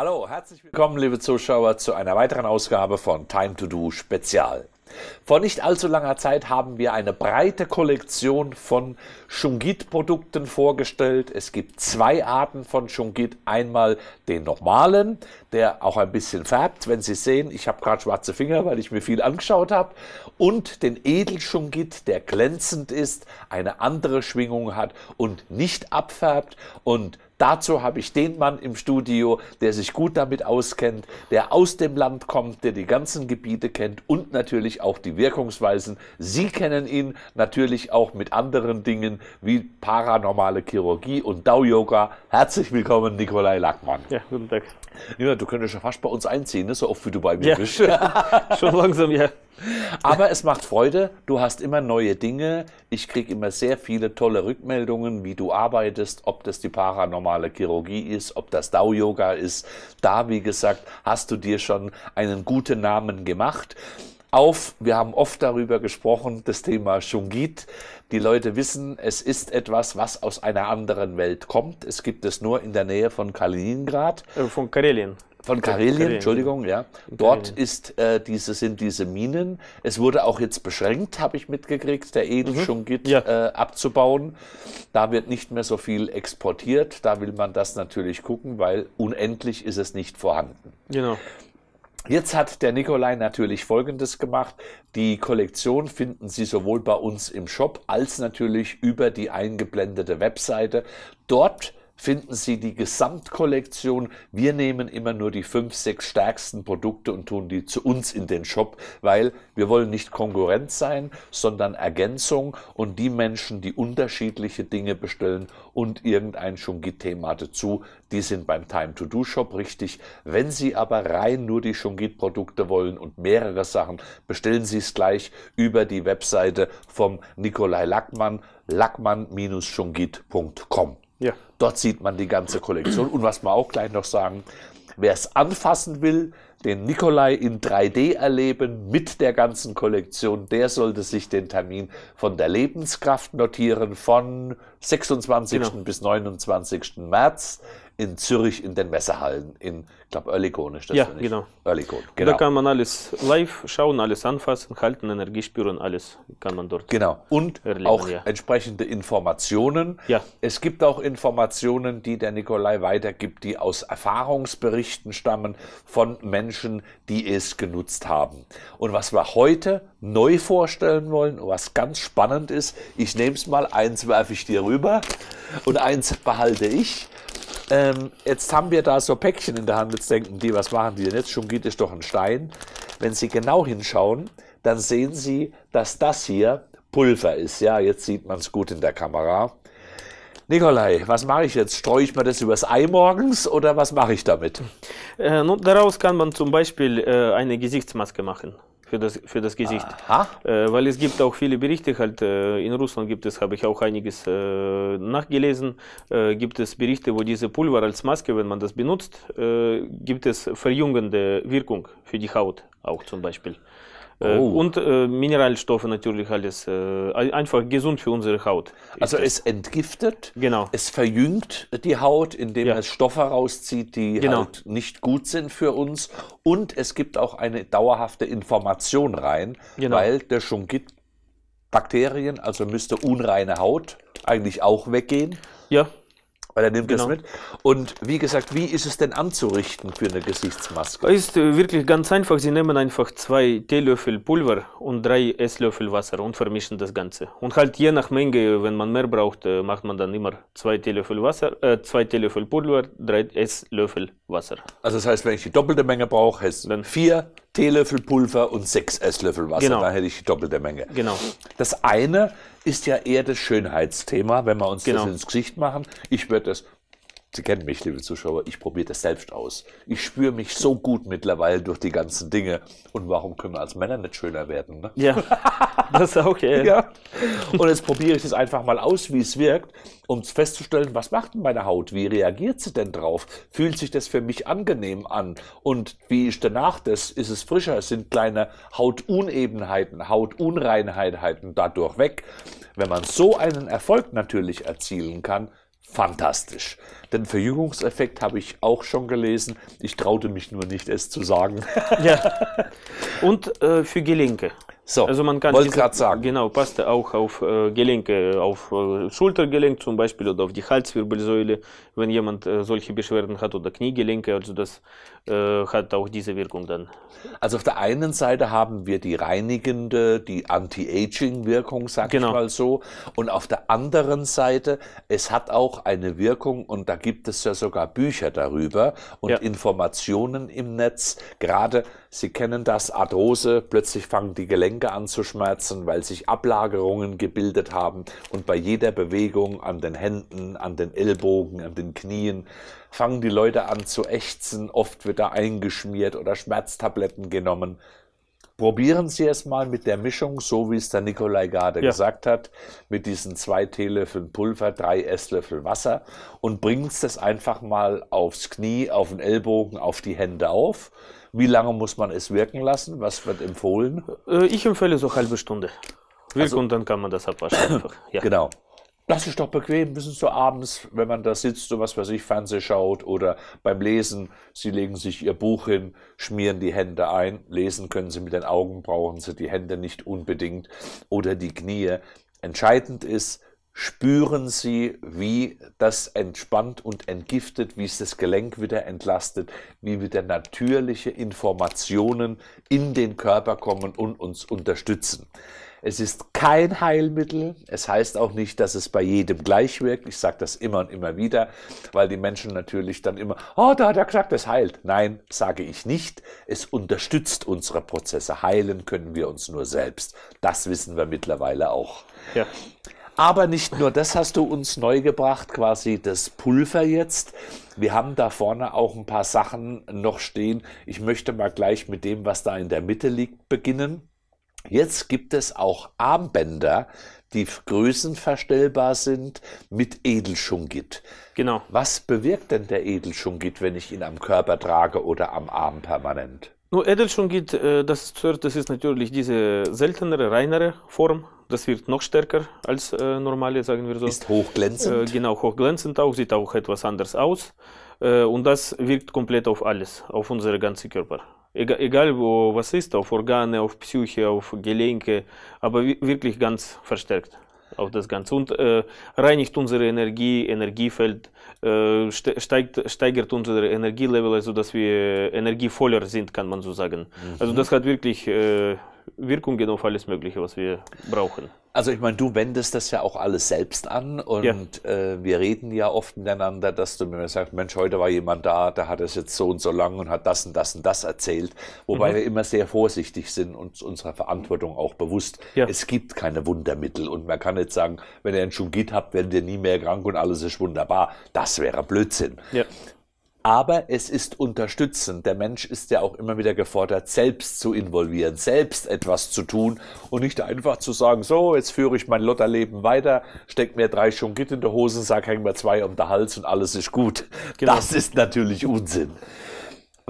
Hallo, herzlich willkommen, liebe Zuschauer, zu einer weiteren Ausgabe von Time to Do Spezial. Vor nicht allzu langer Zeit haben wir eine breite Kollektion von Shungit-Produkten vorgestellt. Es gibt zwei Arten von Shungit. Einmal den normalen, der auch ein bisschen färbt. Wenn Sie sehen, ich habe gerade schwarze Finger, weil ich mir viel angeschaut habe. Und den Edel-Shungit, der glänzend ist, eine andere Schwingung hat und nicht abfärbt. Und Dazu habe ich den Mann im Studio, der sich gut damit auskennt, der aus dem Land kommt, der die ganzen Gebiete kennt und natürlich auch die Wirkungsweisen. Sie kennen ihn natürlich auch mit anderen Dingen wie paranormale Chirurgie und Dao-Yoga. Herzlich willkommen, Nikolai Lackmann. Ja, guten Tag. Ja, du könntest ja fast bei uns einziehen, ne? so oft wie du bei mir ja. bist. Schon langsam, ja. Aber es macht Freude, du hast immer neue Dinge. Ich kriege immer sehr viele tolle Rückmeldungen, wie du arbeitest, ob das die paranormale Chirurgie ist, ob das Dao-Yoga ist. Da, wie gesagt, hast du dir schon einen guten Namen gemacht auf. Wir haben oft darüber gesprochen, das Thema Shungit. Die Leute wissen, es ist etwas, was aus einer anderen Welt kommt. Es gibt es nur in der Nähe von Kaliningrad. Äh, von Karelien. Von Karelien, Karelien, Entschuldigung, ja. Dort ist, äh, diese, sind diese Minen. Es wurde auch jetzt beschränkt, habe ich mitgekriegt, der Edelschungit mhm. ja. äh, abzubauen. Da wird nicht mehr so viel exportiert. Da will man das natürlich gucken, weil unendlich ist es nicht vorhanden. Genau. Jetzt hat der Nikolai natürlich Folgendes gemacht. Die Kollektion finden Sie sowohl bei uns im Shop als natürlich über die eingeblendete Webseite. Dort finden Sie die Gesamtkollektion. Wir nehmen immer nur die fünf, sechs stärksten Produkte und tun die zu uns in den Shop, weil wir wollen nicht Konkurrenz sein, sondern Ergänzung und die Menschen, die unterschiedliche Dinge bestellen und irgendein Shungit-Thema dazu, die sind beim Time-to-Do-Shop richtig. Wenn Sie aber rein nur die Shungit-Produkte wollen und mehrere Sachen, bestellen Sie es gleich über die Webseite vom Nikolai Lackmann, lackmann-shungit.com. Ja. Dort sieht man die ganze Kollektion. Und was wir auch gleich noch sagen, wer es anfassen will, den Nikolai in 3D erleben mit der ganzen Kollektion, der sollte sich den Termin von der Lebenskraft notieren von 26. Genau. bis 29. März in Zürich in den Messehallen, in, ich glaube, Oerlikon ist das. Ja, genau. Oerlikon, genau. Da kann man alles live schauen, alles anfassen, halten, Energie spüren, alles kann man dort. Genau. Und erleben, auch ja. entsprechende Informationen. Ja. Es gibt auch Informationen, die der Nikolai weitergibt, die aus Erfahrungsberichten stammen von Menschen, die es genutzt haben. Und was wir heute neu vorstellen wollen, was ganz spannend ist, ich nehme es mal, eins werfe ich dir rüber und eins behalte ich. Ähm, jetzt haben wir da so Päckchen in der Hand. Jetzt denken die, was machen die denn jetzt? Schon geht es doch ein Stein. Wenn Sie genau hinschauen, dann sehen Sie, dass das hier Pulver ist. Ja, jetzt sieht man es gut in der Kamera. Nikolai, was mache ich jetzt? Streue ich mir das übers Ei morgens oder was mache ich damit? Äh, nun, daraus kann man zum Beispiel äh, eine Gesichtsmaske machen für das, für das Gesicht. Äh, weil es gibt auch viele Berichte, halt äh, in Russland gibt es, habe ich auch einiges äh, nachgelesen, äh, gibt es Berichte, wo diese Pulver als Maske, wenn man das benutzt, äh, gibt es verjüngende Wirkung für die Haut auch zum Beispiel. Oh. Und äh, Mineralstoffe natürlich alles. Äh, einfach gesund für unsere Haut. Also es entgiftet, genau. es verjüngt die Haut, indem ja. es Stoffe rauszieht, die genau. halt nicht gut sind für uns. Und es gibt auch eine dauerhafte Information rein, genau. weil der Schungit Bakterien, also müsste unreine Haut eigentlich auch weggehen. Ja. Weil er nimmt genau. das mit. Und wie gesagt, wie ist es denn anzurichten für eine Gesichtsmaske? Es Ist wirklich ganz einfach. Sie nehmen einfach zwei Teelöffel Pulver und drei Esslöffel Wasser und vermischen das Ganze. Und halt je nach Menge, wenn man mehr braucht, äh, macht man dann immer zwei Teelöffel Wasser, äh, zwei Teelöffel Pulver, drei Esslöffel Wasser. Also das heißt, wenn ich die doppelte Menge brauche, heißt dann vier Teelöffel Pulver und sechs Esslöffel Wasser. Genau. Dann hätte ich die doppelte Menge. Genau. Das eine ist ja eher das Schönheitsthema, wenn wir uns genau. das ins Gesicht machen. Ich würde das Sie kennen mich, liebe Zuschauer, ich probiere das selbst aus. Ich spüre mich so gut mittlerweile durch die ganzen Dinge. Und warum können wir als Männer nicht schöner werden? Ne? Ja, das ist okay. ja. Und jetzt probiere ich es einfach mal aus, wie es wirkt, um festzustellen, was macht denn meine Haut? Wie reagiert sie denn drauf? Fühlt sich das für mich angenehm an? Und wie ist danach das? Ist es frischer? sind kleine Hautunebenheiten, Hautunreinheiten dadurch weg. Wenn man so einen Erfolg natürlich erzielen kann, fantastisch. Den Verjüngungseffekt habe ich auch schon gelesen. Ich traute mich nur nicht, es zu sagen. ja. Und äh, für Gelenke. So, also man kann wollte gerade sagen. Genau, passt auch auf äh, Gelenke, auf äh, Schultergelenk zum Beispiel oder auf die Halswirbelsäule, wenn jemand äh, solche Beschwerden hat oder Kniegelenke, also das äh, hat auch diese Wirkung dann. Also auf der einen Seite haben wir die reinigende, die Anti-Aging-Wirkung, sag genau. ich mal so, und auf der anderen Seite, es hat auch eine Wirkung und da gibt es ja sogar Bücher darüber und ja. Informationen im Netz. Gerade, Sie kennen das, Arthrose, plötzlich fangen die Gelenke an zu schmerzen, weil sich Ablagerungen gebildet haben und bei jeder Bewegung an den Händen, an den Ellbogen, an den Knien fangen die Leute an zu ächzen, oft wird da eingeschmiert oder Schmerztabletten genommen. Probieren Sie es mal mit der Mischung, so wie es der Nikolai gerade ja. gesagt hat, mit diesen zwei Teelöffeln Pulver, drei Esslöffel Wasser und bringen Sie das einfach mal aufs Knie, auf den Ellbogen, auf die Hände auf. Wie lange muss man es wirken lassen? Was wird empfohlen? Äh, ich empfehle so halbe Stunde. Wirken also, und dann kann man das abwaschen. ja. Genau lass dich doch bequem, wissen Sie, abends, wenn man da sitzt und was weiß ich, Fernseh schaut oder beim Lesen, Sie legen sich Ihr Buch hin, schmieren die Hände ein, lesen können Sie mit den Augen, brauchen Sie die Hände nicht unbedingt oder die Knie. Entscheidend ist, spüren Sie, wie das entspannt und entgiftet, wie es das Gelenk wieder entlastet, wie wieder natürliche Informationen in den Körper kommen und uns unterstützen. Es ist kein Heilmittel. Es heißt auch nicht, dass es bei jedem gleich wirkt. Ich sage das immer und immer wieder, weil die Menschen natürlich dann immer, oh, da hat er gesagt, es heilt. Nein, sage ich nicht. Es unterstützt unsere Prozesse. Heilen können wir uns nur selbst. Das wissen wir mittlerweile auch. Ja. Aber nicht nur das hast du uns neu gebracht, quasi das Pulver jetzt. Wir haben da vorne auch ein paar Sachen noch stehen. Ich möchte mal gleich mit dem, was da in der Mitte liegt, beginnen. Jetzt gibt es auch Armbänder, die größenverstellbar sind mit Edelschungit. Genau. Was bewirkt denn der Edelschungit, wenn ich ihn am Körper trage oder am Arm permanent? Nur Edelschungit, äh, das, das ist natürlich diese seltenere, reinere Form. Das wird noch stärker als äh, normale, sagen wir so. Ist hochglänzend. Äh, genau, hochglänzend auch, sieht auch etwas anders aus. und das wirkt komplett auf alles, auf unseren ganzen Körper egal wo ob ist, auf Organe, auf Psyche, auf Gelenke, aber wirklich ganz verstärkt auf das Ganze und äh, reinigt unsere Energie, Energiefeld, äh, steigt, steigert unser Energielevel, also dass wir energievoller sind, kann man so sagen. Mhm. Also das hat wirklich äh, Wirkung geht auf alles Mögliche, was wir brauchen. Also ich meine, du wendest das ja auch alles selbst an und ja. äh, wir reden ja oft miteinander, dass du mir sagst, Mensch, heute war jemand da, der hat es jetzt so und so lang und hat das und das und das erzählt, wobei mhm. wir immer sehr vorsichtig sind und unserer Verantwortung auch bewusst. Ja. Es gibt keine Wundermittel und man kann nicht sagen, wenn ihr einen Schungit habt, werdet ihr nie mehr krank und alles ist wunderbar. Das wäre Blödsinn. Ja. Aber es ist unterstützend. Der Mensch ist ja auch immer wieder gefordert, selbst zu involvieren, selbst etwas zu tun und nicht einfach zu sagen, so, jetzt führe ich mein Lotterleben weiter, steck mir drei Schungit in der Hose, sag, häng mir zwei um den Hals und alles ist gut. Genau. Das ist natürlich Unsinn.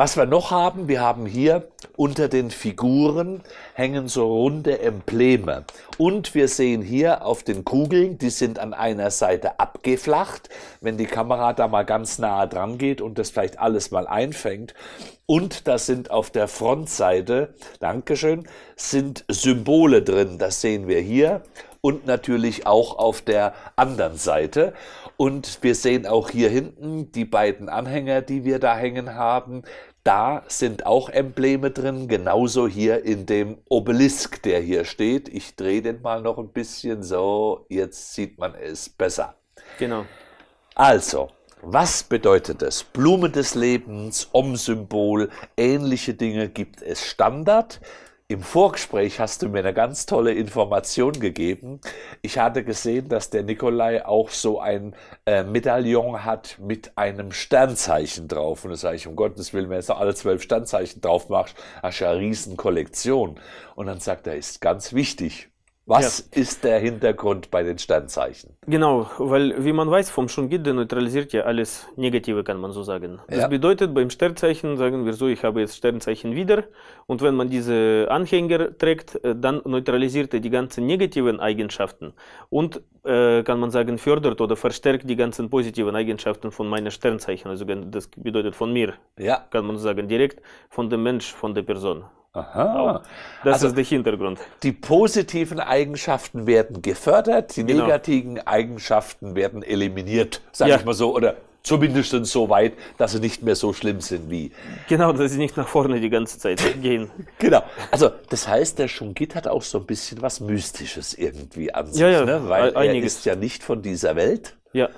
Was wir noch haben, wir haben hier unter den Figuren hängen so runde Embleme. Und wir sehen hier auf den Kugeln, die sind an einer Seite abgeflacht. Wenn die Kamera da mal ganz nahe dran geht und das vielleicht alles mal einfängt. Und da sind auf der Frontseite, Dankeschön, sind Symbole drin. Das sehen wir hier und natürlich auch auf der anderen Seite. Und wir sehen auch hier hinten die beiden Anhänger, die wir da hängen haben da sind auch Embleme drin, genauso hier in dem Obelisk, der hier steht. Ich drehe den mal noch ein bisschen so, jetzt sieht man es besser. Genau. Also, was bedeutet das? Blume des Lebens, Om-Symbol, ähnliche Dinge gibt es Standard. Im Vorgespräch hast du mir eine ganz tolle Information gegeben. Ich hatte gesehen, dass der Nikolai auch so ein äh, Medaillon hat mit einem Sternzeichen drauf. Und da sage ich, um Gottes Willen, wenn du so alle zwölf Sternzeichen drauf machst, hast du ja eine riesen Kollektion. Und dann sagt er, ist ganz wichtig. Was ja. ist der Hintergrund bei den Sternzeichen? Genau, weil wie man weiß, vom Schungite neutralisiert ja alles Negative, kann man so sagen. Das ja. bedeutet, beim Sternzeichen sagen wir so, ich habe jetzt Sternzeichen wieder und wenn man diese Anhänger trägt, äh, dann neutralisiert er die ganzen negativen Eigenschaften und äh, kann man sagen, fördert oder verstärkt die ganzen positiven Eigenschaften von meinem Sternzeichen. Also das bedeutet von mir, ja. kann man sagen, direkt von dem Mensch, von der Person. Aha. Das also ist der Hintergrund. Die positiven Eigenschaften werden gefördert, die genau. negativen Eigenschaften werden eliminiert, sage ja. ich mal so, oder zumindest so weit, dass sie nicht mehr so schlimm sind wie. Genau, dass sie nicht nach vorne die ganze Zeit gehen. genau. Also das heißt, der Schungit hat auch so ein bisschen was Mystisches irgendwie an sich, ja, ja, ne? weil einiges. er ist ja nicht von dieser Welt. Ja.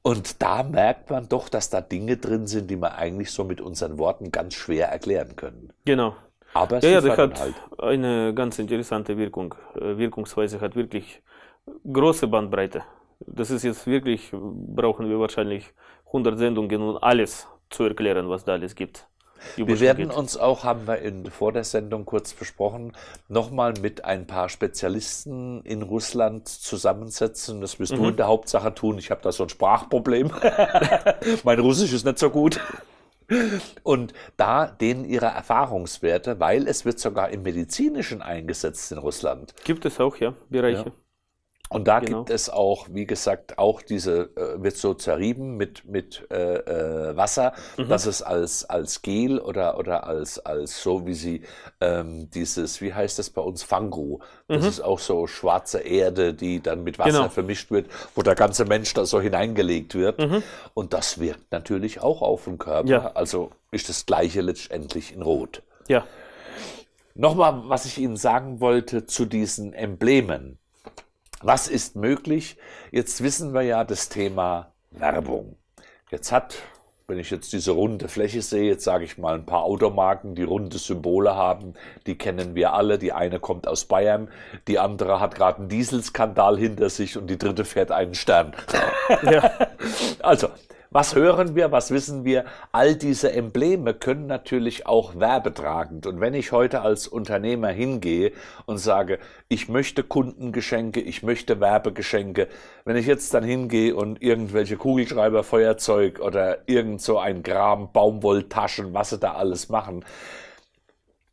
Und da merkt man doch, dass da Dinge drin sind, die man eigentlich so mit unseren Worten ganz schwer erklären können. Genau. Aber ja, ja, der halt hat halt. eine ganz interessante Wirkung. Äh, Wirkungsweise hat wirklich große Bandbreite. Das ist jetzt wirklich, brauchen wir wahrscheinlich 100 Sendungen, um alles zu erklären, was da alles gibt. Wir werden geht. uns auch, haben wir in, vor der Sendung kurz besprochen, nochmal mit ein paar Spezialisten in Russland zusammensetzen. Das wirst mhm. du in der Hauptsache tun. Ich habe da so ein Sprachproblem. mein Russisch ist nicht so gut und da denen ihre Erfahrungswerte, weil es wird sogar im Medizinischen eingesetzt in Russland. Gibt es auch, ja, Bereiche. Ja. Und da genau. gibt es auch, wie gesagt, auch diese, äh, wird so zerrieben mit, mit äh, äh, Wasser, mhm. dass es als, als Gel oder, oder als, als so wie sie ähm, dieses, wie heißt das bei uns, Fangu, Das mhm. ist auch so schwarze Erde, die dann mit Wasser genau. vermischt wird, wo der ganze Mensch da so hineingelegt wird. Mhm. Und das wirkt natürlich auch auf den Körper. Ja. Also ist das gleiche letztendlich in Rot. Ja. Nochmal, was ich Ihnen sagen wollte zu diesen Emblemen. Was ist möglich? Jetzt wissen wir ja das Thema Werbung. Jetzt hat, wenn ich jetzt diese runde Fläche sehe, jetzt sage ich mal ein paar Automarken, die runde Symbole haben, die kennen wir alle. Die eine kommt aus Bayern, die andere hat gerade einen Dieselskandal hinter sich und die dritte fährt einen Stern. Ja. also, was hören wir, was wissen wir? All diese Embleme können natürlich auch werbetragend. Und wenn ich heute als Unternehmer hingehe und sage, ich möchte Kundengeschenke, ich möchte Werbegeschenke, wenn ich jetzt dann hingehe und irgendwelche Kugelschreiber, Feuerzeug oder irgend so ein Graben, Baumwolltaschen, was sie da alles machen,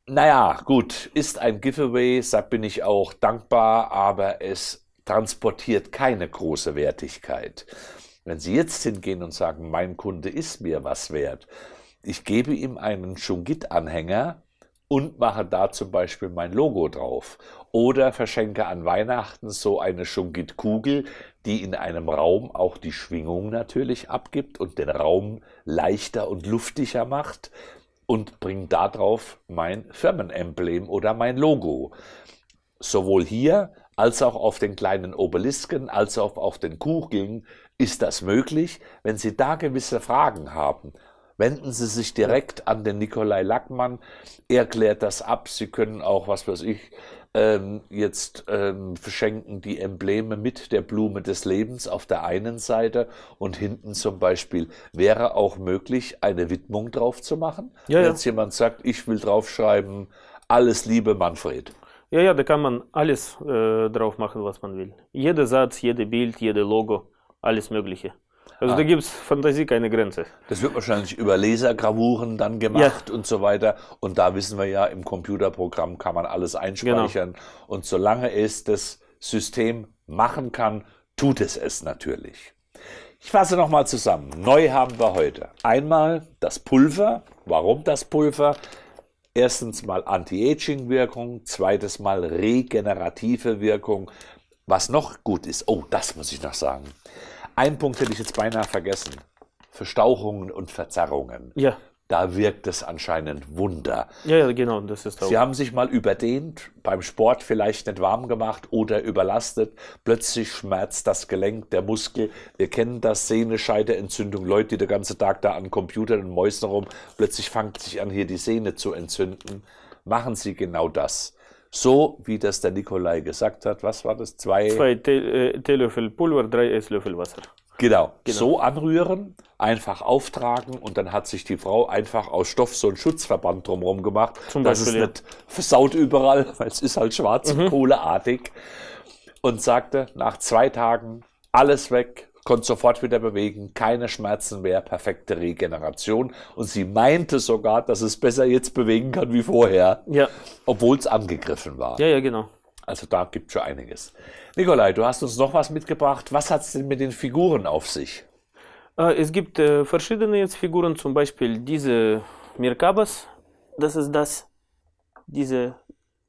naja, gut, ist ein Giveaway, da bin ich auch dankbar, aber es transportiert keine große Wertigkeit. Wenn Sie jetzt hingehen und sagen, mein Kunde ist mir was wert, ich gebe ihm einen schungit anhänger und mache da zum Beispiel mein Logo drauf oder verschenke an Weihnachten so eine schungit kugel die in einem Raum auch die Schwingung natürlich abgibt und den Raum leichter und luftiger macht und bringe darauf mein Firmenemblem oder mein Logo. Sowohl hier als auch auf den kleinen Obelisken, als auch auf den Kugeln ist das möglich? Wenn Sie da gewisse Fragen haben, wenden Sie sich direkt an den Nikolai Lackmann. Er klärt das ab. Sie können auch, was weiß ich, ähm, jetzt ähm, verschenken die Embleme mit der Blume des Lebens auf der einen Seite und hinten zum Beispiel wäre auch möglich, eine Widmung drauf zu machen. Ja, Wenn ja. jetzt jemand sagt, ich will draufschreiben, alles Liebe Manfred. Ja, ja, da kann man alles äh, drauf machen, was man will. Jeder Satz, jedes Bild, jedes Logo alles Mögliche. Also ah. da gibt es Fantasie keine Grenze. Das wird wahrscheinlich über Lasergravuren dann gemacht ja. und so weiter. Und da wissen wir ja, im Computerprogramm kann man alles einspeichern. Genau. Und solange es das System machen kann, tut es es natürlich. Ich fasse nochmal zusammen. Neu haben wir heute. Einmal das Pulver. Warum das Pulver? Erstens mal Anti-Aging-Wirkung, zweites mal regenerative Wirkung, was noch gut ist, oh, das muss ich noch sagen. Ein Punkt hätte ich jetzt beinahe vergessen. Verstauchungen und Verzerrungen. Ja. Da wirkt es anscheinend Wunder. Ja, ja genau, das ist auch. Sie haben sich mal überdehnt, beim Sport vielleicht nicht warm gemacht oder überlastet. Plötzlich schmerzt das Gelenk, der Muskel. Wir kennen das, Sehne, Scheideentzündung. Leute, die den ganzen Tag da an Computern und Mäusen rum, plötzlich fängt sich an, hier die Sehne zu entzünden. Machen Sie genau das so wie das der Nikolai gesagt hat. Was war das? Zwei, Zwei Te äh, Teelöffel Pulver, drei Esslöffel Wasser. Genau. genau. So anrühren, einfach auftragen und dann hat sich die Frau einfach aus Stoff so einen Schutzverband drumherum gemacht. Zum dass Beispiel, es nicht versaut überall, weil es ist halt schwarz mhm. und kohleartig. Und sagte nach zwei Tagen alles weg, konnte sofort wieder bewegen, keine Schmerzen mehr, perfekte Regeneration. Und sie meinte sogar, dass es besser jetzt bewegen kann wie vorher, ja. obwohl es angegriffen war. Ja, ja, genau. Also da gibt es schon einiges. Nikolai, du hast uns noch was mitgebracht. Was hat es denn mit den Figuren auf sich? Äh, es gibt äh, verschiedene jetzt Figuren, zum Beispiel diese Mirkabas, das ist das, diese,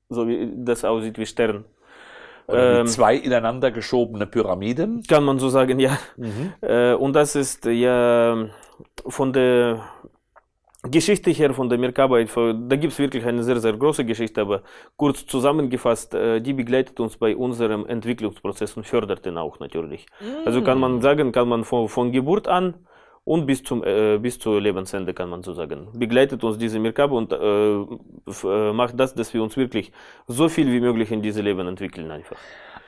so wie das aussieht wie Stern. Oder ähm, zwei ineinander geschobene Pyramiden. Kann man so sagen, ja. Mhm. Äh, und das ist ja von der Geschichte her von der Merkaba, da gibt es wirklich eine sehr, sehr große Geschichte, aber kurz zusammengefasst, äh, die begleitet uns bei unserem Entwicklungsprozess und fördert ihn auch natürlich. Mhm. Also kann man mm. sagen, kann man von, von Geburt an und bis, zum, äh, bis zu Lebensende, kann man so sagen. Begleitet uns diese Mirkabe und äh, äh, macht das, dass wir uns wirklich so viel wie möglich in diese Leben entwickeln einfach.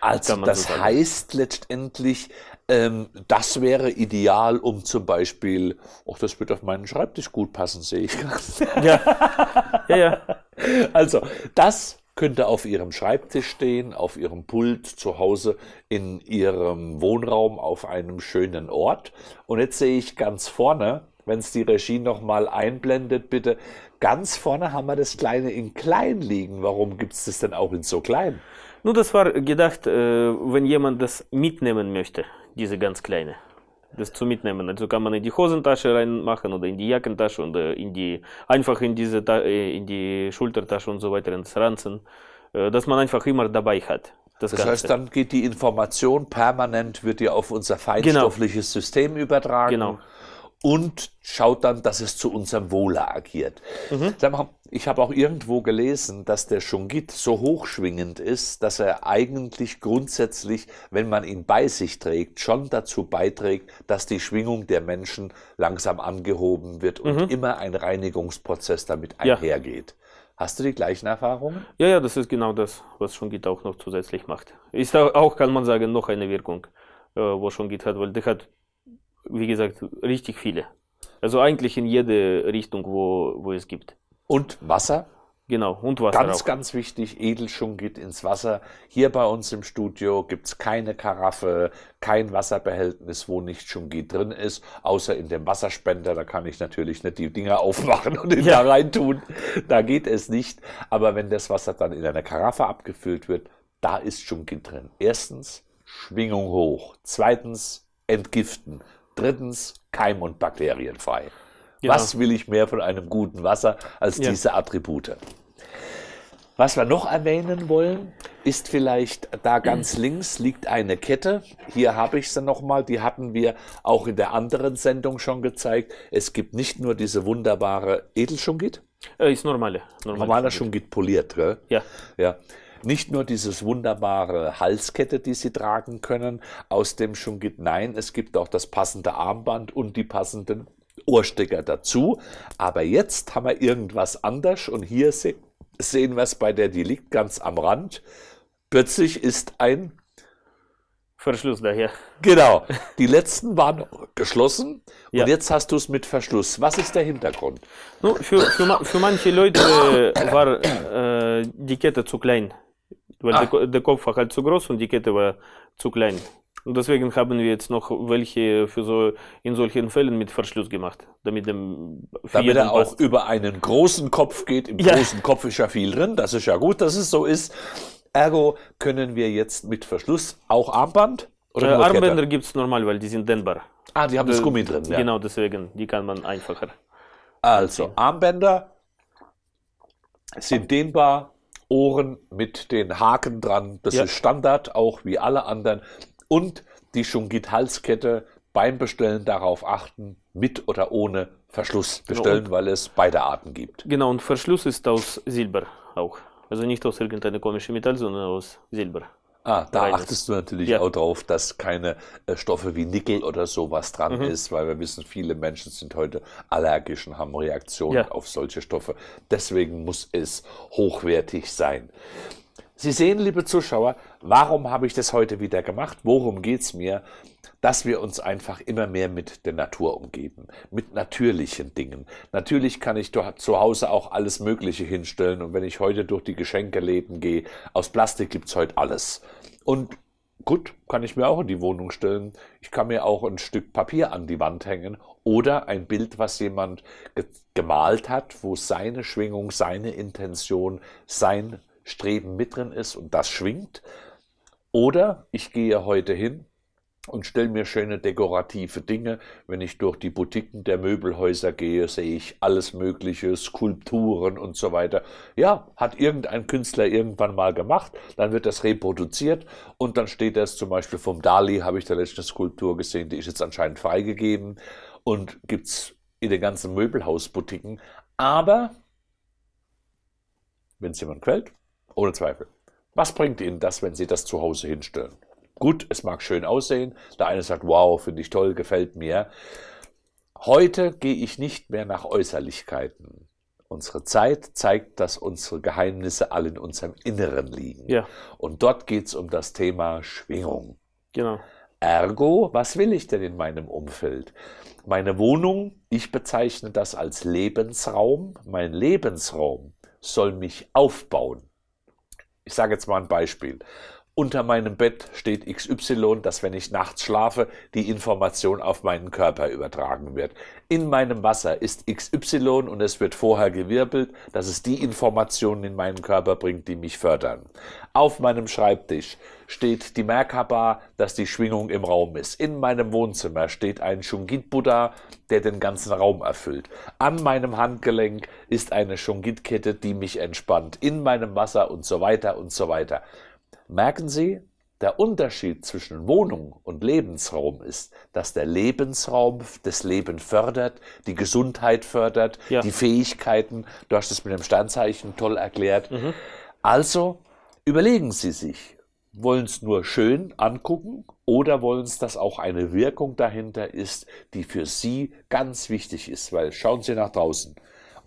Also das so heißt letztendlich, ähm, das wäre ideal, um zum Beispiel, auch das wird auf meinen Schreibtisch gut passen, sehe ich. ja, ja, ja. Also das könnte auf ihrem Schreibtisch stehen, auf ihrem Pult zu Hause, in ihrem Wohnraum auf einem schönen Ort. Und jetzt sehe ich ganz vorne, wenn es die Regie nochmal einblendet, bitte, ganz vorne haben wir das Kleine in klein liegen. Warum gibt es das denn auch in so klein? Nun, das war gedacht, äh, wenn jemand das mitnehmen möchte, diese ganz kleine das zu mitnehmen. Also kann man in die Hosentasche reinmachen oder in die Jackentasche und äh, in die, einfach in, diese, äh, in die Schultertasche und so weiter ins Ranzen, äh, dass man einfach immer dabei hat. Das, das heißt, dann geht die Information permanent, wird ja auf unser genau. feinstoffliches genau. System übertragen. Genau. Und schaut dann, dass es zu unserem Wohle agiert. Mhm. Sag mal, ich habe auch irgendwo gelesen, dass der Shungit so hochschwingend ist, dass er eigentlich grundsätzlich, wenn man ihn bei sich trägt, schon dazu beiträgt, dass die Schwingung der Menschen langsam angehoben wird und mhm. immer ein Reinigungsprozess damit einhergeht. Ja. Hast du die gleichen Erfahrungen? Ja, ja, das ist genau das, was Shungit auch noch zusätzlich macht. Ist auch, kann man sagen, noch eine Wirkung, äh, wo Shungit hat, weil der hat, wie gesagt, richtig viele. Also eigentlich in jede Richtung, wo, wo es gibt. Und Wasser. Genau, und Wasser. Ganz, auch. ganz wichtig, Edelschung geht ins Wasser. Hier bei uns im Studio gibt es keine Karaffe, kein Wasserbehältnis, wo nicht geht drin ist, außer in dem Wasserspender. Da kann ich natürlich nicht die Dinger aufmachen und ihn ja. da reintun. Da geht es nicht. Aber wenn das Wasser dann in einer Karaffe abgefüllt wird, da ist geht drin. Erstens, Schwingung hoch. Zweitens, entgiften. Drittens, keim- und bakterienfrei. Genau. Was will ich mehr von einem guten Wasser als ja. diese Attribute? Was wir noch erwähnen wollen, ist vielleicht da ganz links liegt eine Kette. Hier habe ich sie nochmal. Die hatten wir auch in der anderen Sendung schon gezeigt. Es gibt nicht nur diese wunderbare Edelschungit. Äh, ist normale. Normale, normale Schungit poliert, gell? Ja. ja. Nicht nur dieses wunderbare Halskette, die sie tragen können aus dem Schungit. Nein, es gibt auch das passende Armband und die passenden Ohrstecker dazu. Aber jetzt haben wir irgendwas anders und hier se sehen wir es bei der, die liegt ganz am Rand. Plötzlich ist ein Verschluss daher. Genau. Die letzten waren geschlossen ja. und jetzt hast du es mit Verschluss. Was ist der Hintergrund? No, für, für, für manche Leute äh, war äh, die Kette zu klein. Weil ah. der, der Kopf war halt zu groß und die Kette war zu klein deswegen haben wir jetzt noch welche für so, in solchen Fällen mit Verschluss gemacht, damit, dem damit er auch passt. über einen großen Kopf geht. Im ja. großen Kopf ist ja viel drin. Das ist ja gut, dass es so ist. Ergo können wir jetzt mit Verschluss auch Armband oder äh, Armbänder gibt es normal, weil die sind dehnbar. Ah, die haben das äh, Gummi drin. Ja. Genau, deswegen, die kann man einfacher. Also ziehen. Armbänder sind dehnbar, Ohren mit den Haken dran. Das ja. ist Standard, auch wie alle anderen und die Schungit-Halskette beim Bestellen darauf achten, mit oder ohne Verschluss bestellen, genau. weil es beide Arten gibt. Genau, und Verschluss ist aus Silber auch. Also nicht aus irgendeinem komischen Metall, sondern aus Silber. Ah, da Reines. achtest du natürlich ja. auch drauf, dass keine äh, Stoffe wie Nickel oder sowas dran mhm. ist, weil wir wissen, viele Menschen sind heute allergisch und haben Reaktionen ja. auf solche Stoffe. Deswegen muss es hochwertig sein. Sie sehen, liebe Zuschauer, warum habe ich das heute wieder gemacht? Worum geht's mir? Dass wir uns einfach immer mehr mit der Natur umgeben, mit natürlichen Dingen. Natürlich kann ich zu Hause auch alles Mögliche hinstellen und wenn ich heute durch die Geschenkeläden gehe, aus Plastik gibt's heute alles. Und gut, kann ich mir auch in die Wohnung stellen. Ich kann mir auch ein Stück Papier an die Wand hängen oder ein Bild, was jemand gemalt hat, wo seine Schwingung, seine Intention, sein Streben mit drin ist und das schwingt. Oder ich gehe heute hin und stelle mir schöne dekorative Dinge. Wenn ich durch die Boutiquen der Möbelhäuser gehe, sehe ich alles Mögliche, Skulpturen und so weiter. Ja, hat irgendein Künstler irgendwann mal gemacht, dann wird das reproduziert und dann steht das zum Beispiel vom Dali, habe ich da letzte Skulptur gesehen, die ist jetzt anscheinend freigegeben und gibt es in den ganzen Möbelhausboutiquen. Aber, wenn es jemand quält, ohne Zweifel. Was bringt Ihnen das, wenn Sie das zu Hause hinstellen? Gut, es mag schön aussehen. Der eine sagt, wow, finde ich toll, gefällt mir. Heute gehe ich nicht mehr nach Äußerlichkeiten. Unsere Zeit zeigt, dass unsere Geheimnisse alle in unserem Inneren liegen. Ja. Und dort geht es um das Thema Schwingung. Genau. Ergo, was will ich denn in meinem Umfeld? Meine Wohnung, ich bezeichne das als Lebensraum. Mein Lebensraum soll mich aufbauen. Ich sage jetzt mal ein Beispiel unter meinem Bett steht XY, dass wenn ich nachts schlafe, die Information auf meinen Körper übertragen wird. In meinem Wasser ist XY und es wird vorher gewirbelt, dass es die Informationen in meinen Körper bringt, die mich fördern. Auf meinem Schreibtisch steht die Merkaba, dass die Schwingung im Raum ist. In meinem Wohnzimmer steht ein Shungit-Buddha, der den ganzen Raum erfüllt. An meinem Handgelenk ist eine Shungit-Kette, die mich entspannt. In meinem Wasser und so weiter und so weiter. Merken Sie, der Unterschied zwischen Wohnung und Lebensraum ist, dass der Lebensraum das Leben fördert, die Gesundheit fördert, ja. die Fähigkeiten. Du hast es mit dem Sternzeichen toll erklärt. Mhm. Also überlegen Sie sich, wollen Sie es nur schön angucken oder wollen Sie, dass auch eine Wirkung dahinter ist, die für Sie ganz wichtig ist? Weil schauen Sie nach draußen.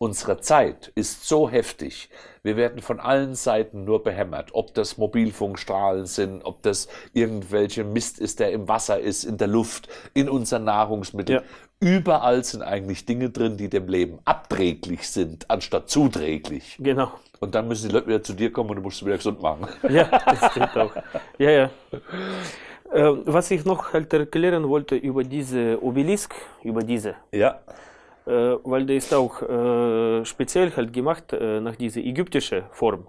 Unsere Zeit ist so heftig. Wir werden von allen Seiten nur behämmert. Ob das Mobilfunkstrahlen sind, ob das irgendwelche Mist ist, der im Wasser ist, in der Luft, in unseren Nahrungsmitteln. Ja. Überall sind eigentlich Dinge drin, die dem Leben abträglich sind, anstatt zuträglich. Genau. Und dann müssen die Leute wieder zu dir kommen und du musst sie wieder gesund machen. Ja, das stimmt auch. Ja, ja. Ähm, was ich noch halt erklären wollte über diese Obelisk, über diese. Ja weil der ist auch speziell halt gemacht nach dieser ägyptischen Form.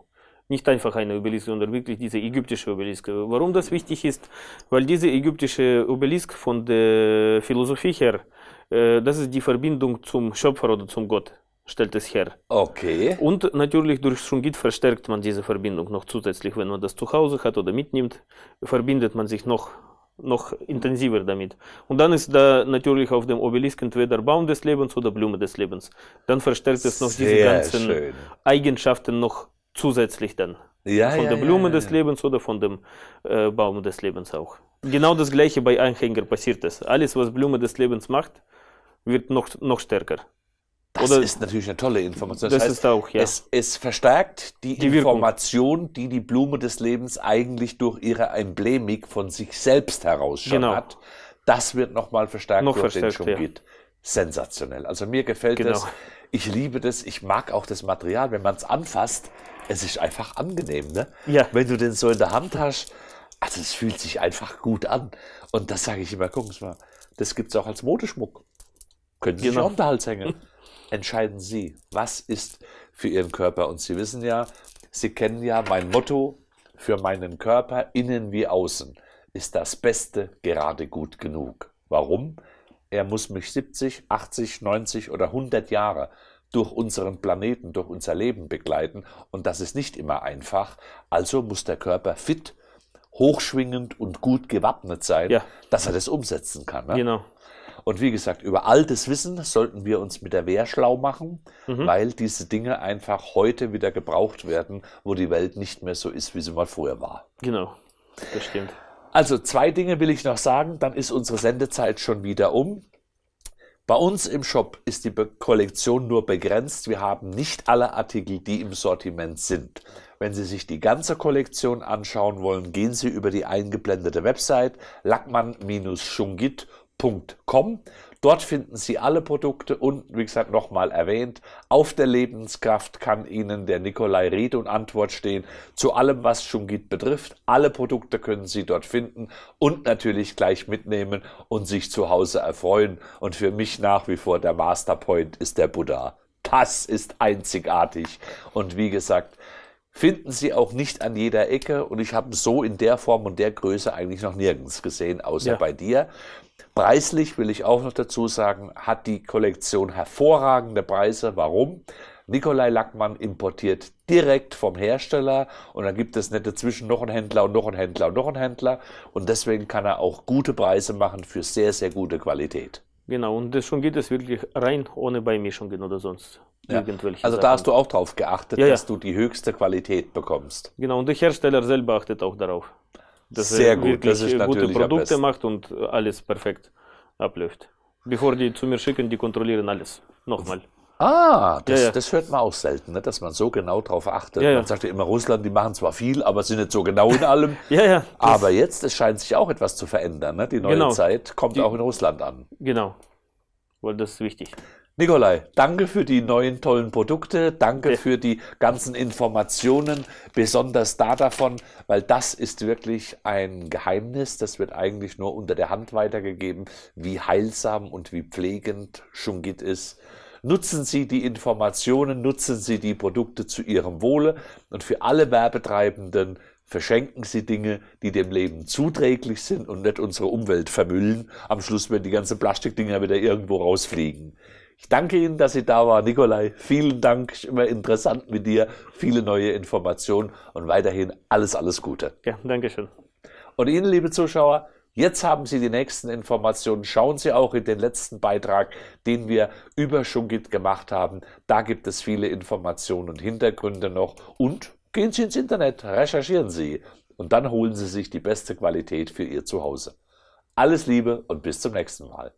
Nicht einfach eine Obelisk, sondern wirklich diese ägyptische Obelisk. Warum das wichtig ist? Weil diese ägyptische Obelisk von der Philosophie her, das ist die Verbindung zum Schöpfer oder zum Gott stellt es her. Okay. Und natürlich durch Shungit verstärkt man diese Verbindung noch zusätzlich, wenn man das zu Hause hat oder mitnimmt, verbindet man sich noch noch intensiver damit. Und dann ist da natürlich auf dem Obelisk entweder Baum des Lebens oder Blume des Lebens. Dann verstärkt es noch Sehr diese ganzen schön. Eigenschaften noch zusätzlich dann. Ja, von ja, der Blume ja, des Lebens oder von dem äh, Baum des Lebens auch. Genau das gleiche bei Anhänger passiert es. Alles, was Blume des Lebens macht, wird noch, noch stärker. Das Oder ist natürlich eine tolle Information. Das, das heißt, ist auch, ja. es, es verstärkt die, die Information, Wirkung. die die Blume des Lebens eigentlich durch ihre Emblemik von sich selbst heraus schon genau. hat. Das wird nochmal verstärkt noch durch verstärkt, den Shungit. Ja. Sensationell. Also mir gefällt genau. das. Ich liebe das. Ich mag auch das Material. Wenn man es anfasst, es ist einfach angenehm. Ne? Ja. Wenn du den so in der Hand hast, also es fühlt sich einfach gut an. Und das sage ich immer, guck mal, das gibt es auch als Modeschmuck. Können Sie genau. sich um den Hals hängen entscheiden Sie, was ist für Ihren Körper. Und Sie wissen ja, Sie kennen ja mein Motto für meinen Körper, innen wie außen, ist das Beste gerade gut genug. Warum? Er muss mich 70, 80, 90 oder 100 Jahre durch unseren Planeten, durch unser Leben begleiten. Und das ist nicht immer einfach. Also muss der Körper fit, hochschwingend und gut gewappnet sein, ja. dass er das umsetzen kann. Ne? Genau. Und wie gesagt, über altes Wissen sollten wir uns mit der Wehr schlau machen, mhm. weil diese Dinge einfach heute wieder gebraucht werden, wo die Welt nicht mehr so ist, wie sie mal vorher war. Genau, das stimmt. Also zwei Dinge will ich noch sagen, dann ist unsere Sendezeit schon wieder um. Bei uns im Shop ist die Be Kollektion nur begrenzt. Wir haben nicht alle Artikel, die im Sortiment sind. Wenn Sie sich die ganze Kollektion anschauen wollen, gehen Sie über die eingeblendete Website lackmann-schungit.com www.lebensmittelpunkt.com. Dort finden Sie alle Produkte und, wie gesagt, nochmal erwähnt, auf der Lebenskraft kann Ihnen der Nikolai Rede und Antwort stehen zu allem, was Schungit betrifft. Alle Produkte können Sie dort finden und natürlich gleich mitnehmen und sich zu Hause erfreuen. Und für mich nach wie vor der Masterpoint ist der Buddha. Das ist einzigartig. Und wie gesagt, finden sie auch nicht an jeder Ecke und ich habe so in der Form und der Größe eigentlich noch nirgends gesehen, außer ja. bei dir. Preislich will ich auch noch dazu sagen, hat die Kollektion hervorragende Preise. Warum? Nikolai Lackmann importiert direkt vom Hersteller und dann gibt es nicht dazwischen noch einen Händler und noch einen Händler und noch einen Händler und deswegen kann er auch gute Preise machen für sehr, sehr gute Qualität. Genau, und das schon geht es wirklich rein ohne Beimischungen oder sonst ja. irgendwelche. Also da Sachen. hast du auch darauf geachtet, ja, dass du die höchste Qualität bekommst. Genau, und der Hersteller selber achtet auch darauf, dass Sehr er gut. wirklich das ist äh, gute Produkte macht und äh, alles perfekt abläuft. Bevor die zu mir schicken, die kontrollieren alles. Nochmal. Ah, das, ja, ja. das, hört man auch selten, ne? dass man so genau darauf achtet. Ja, man sagt ja immer, Russland, die machen zwar viel, aber sind nicht so genau in allem. ja, ja, aber jetzt, es scheint sich auch etwas zu verändern. Ne? Die neue genau. Zeit kommt die, auch in Russland an. Genau, weil das ist wichtig. Nikolai, danke für die neuen tollen Produkte, danke für die ganzen Informationen, besonders da davon, weil das ist wirklich ein Geheimnis, das wird eigentlich nur unter der Hand weitergegeben, wie heilsam und wie pflegend Schungit ist. Nutzen Sie die Informationen, nutzen Sie die Produkte zu Ihrem Wohle und für alle Werbetreibenden verschenken Sie Dinge, die dem Leben zuträglich sind und nicht unsere Umwelt vermüllen. Am Schluss werden die ganzen Plastikdinger wieder irgendwo rausfliegen. Ich danke Ihnen, dass Sie da waren, Nikolai. Vielen Dank, immer interessant mit dir, viele neue Informationen und weiterhin alles, alles Gute. Ja, danke schön. Und Ihnen, liebe Zuschauer, Jetzt haben Sie die nächsten Informationen. Schauen Sie auch in den letzten Beitrag, den wir über Schungit gemacht haben. Da gibt es viele Informationen und Hintergründe noch. Und gehen Sie ins Internet, recherchieren Sie und dann holen Sie sich die beste Qualität für Ihr Zuhause. Alles Liebe und bis zum nächsten Mal.